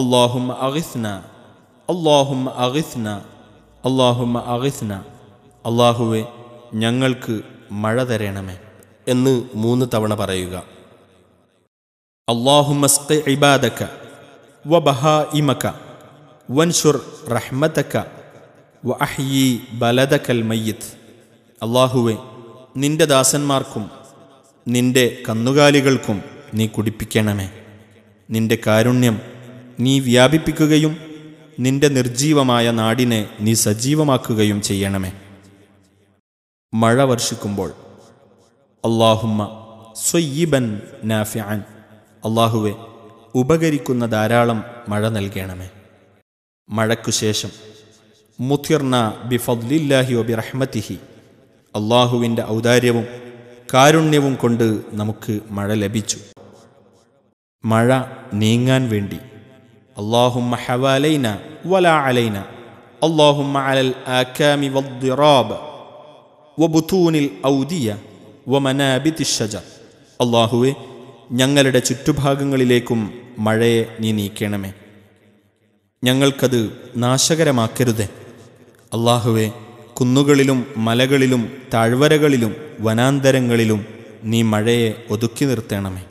اللهم أغثنا اللهم أغثنا اللهم أغثنا അള്ളാഹുവെ ഞങ്ങൾക്ക് മഴ തരണമേ എന്ന് മൂന്ന് തവണ പറയുക അള്ളാഹുവെ നിന്റെ ദാസന്മാർക്കും നിന്റെ കന്നുകാലികൾക്കും നീ കുടിപ്പിക്കണമേ നിന്റെ കാരുണ്യം നീ വ്യാപിപ്പിക്കുകയും നിന്റെ നിർജീവമായ നാടിനെ നീ സജീവമാക്കുകയും ചെയ്യണമേ മഴ വർഷിക്കുമ്പോൾ അള്ളാഹുമ്മ സ്വയ്യിബൻ നാഫിയാൻ അള്ളാഹുവെ ഉപകരിക്കുന്ന ധാരാളം മഴ നൽകണമേ മഴയ്ക്കു ശേഷം മുഥിർന ബിഫദ്ലില്ലാഹി ഒബി റഹ്മത്തിഹി അള്ളാഹുവിൻ്റെ ഔദാര്യവും കാരുണ്യവും കൊണ്ട് നമുക്ക് മഴ ലഭിച്ചു മഴ നീങ്ങാൻ വേണ്ടി اللهم حوالينا ولا علينا اللهم على الآكام والضراب وبطون الأودية ومنابت الشجر الله ഞങ്ങളുടെ ചുറ്റുഭാഗങ്ങളിലേക്കും മഴയെ നീ നീക്കണമേ ഞങ്ങൾക്കത് നാശകരമാക്കരുതേ അള്ളാഹുവെ കുന്നുകളിലും മലകളിലും താഴ്വരകളിലും വനാന്തരങ്ങളിലും നീ മഴയെ ഒതുക്കി നിർത്തണമേ